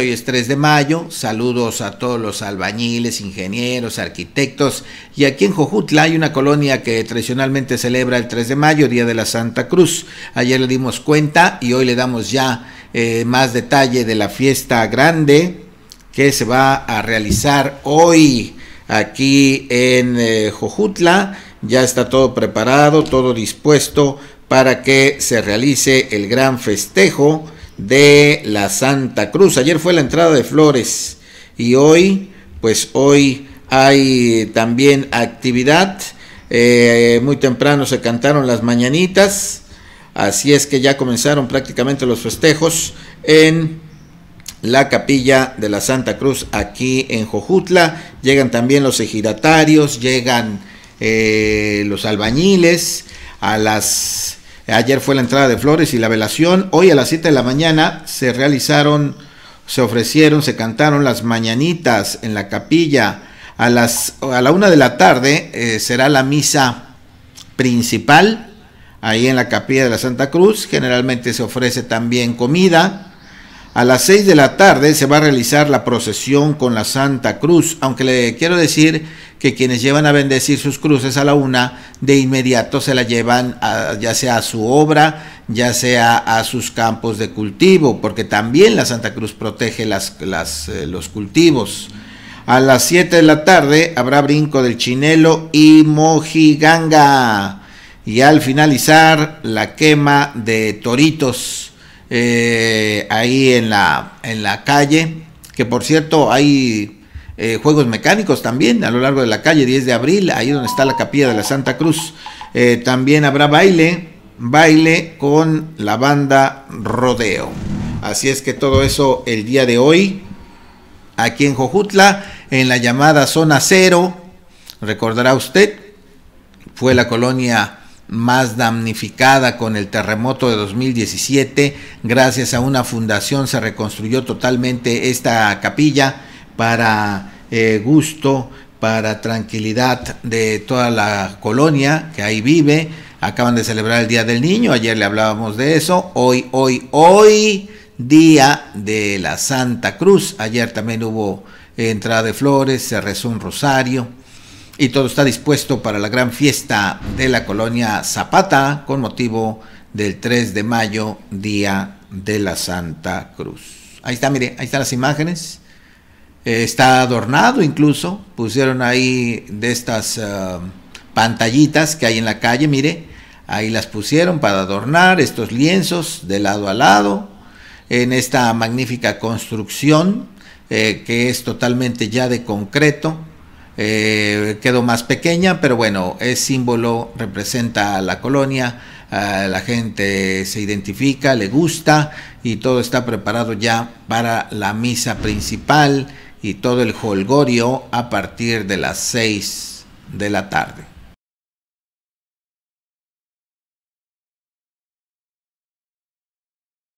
Hoy es 3 de mayo, saludos a todos los albañiles, ingenieros, arquitectos y aquí en Jojutla hay una colonia que tradicionalmente celebra el 3 de mayo, Día de la Santa Cruz. Ayer le dimos cuenta y hoy le damos ya eh, más detalle de la fiesta grande que se va a realizar hoy aquí en eh, Jojutla. Ya está todo preparado, todo dispuesto para que se realice el gran festejo de la Santa Cruz. Ayer fue la entrada de Flores y hoy, pues hoy hay también actividad. Eh, muy temprano se cantaron las mañanitas, así es que ya comenzaron prácticamente los festejos en la capilla de la Santa Cruz aquí en Jojutla. Llegan también los ejidatarios, llegan eh, los albañiles a las Ayer fue la entrada de flores y la velación. Hoy a las 7 de la mañana se realizaron, se ofrecieron, se cantaron las mañanitas en la capilla. A, las, a la una de la tarde eh, será la misa principal ahí en la capilla de la Santa Cruz. Generalmente se ofrece también comida a las 6 de la tarde se va a realizar la procesión con la Santa Cruz, aunque le quiero decir que quienes llevan a bendecir sus cruces a la una, de inmediato se la llevan ya sea a su obra, ya sea a sus campos de cultivo, porque también la Santa Cruz protege eh, los cultivos. A las 7 de la tarde habrá brinco del chinelo y mojiganga. Y al finalizar, la quema de toritos. Eh, ahí en la, en la calle, que por cierto hay eh, juegos mecánicos también a lo largo de la calle 10 de abril, ahí donde está la capilla de la Santa Cruz. Eh, también habrá baile, baile con la banda Rodeo. Así es que todo eso el día de hoy, aquí en Jojutla, en la llamada zona cero, recordará usted, fue la colonia más damnificada con el terremoto de 2017. Gracias a una fundación se reconstruyó totalmente esta capilla para eh, gusto, para tranquilidad de toda la colonia que ahí vive. Acaban de celebrar el Día del Niño, ayer le hablábamos de eso. Hoy, hoy, hoy, Día de la Santa Cruz. Ayer también hubo entrada de flores, se rezó un rosario y todo está dispuesto para la gran fiesta de la colonia Zapata con motivo del 3 de mayo, Día de la Santa Cruz. Ahí está, mire, ahí están las imágenes. Eh, está adornado incluso, pusieron ahí de estas eh, pantallitas que hay en la calle, mire, ahí las pusieron para adornar estos lienzos de lado a lado en esta magnífica construcción eh, que es totalmente ya de concreto eh, quedó más pequeña, pero bueno, es símbolo, representa a la colonia, la gente se identifica, le gusta y todo está preparado ya para la misa principal y todo el holgorio a partir de las 6 de la tarde.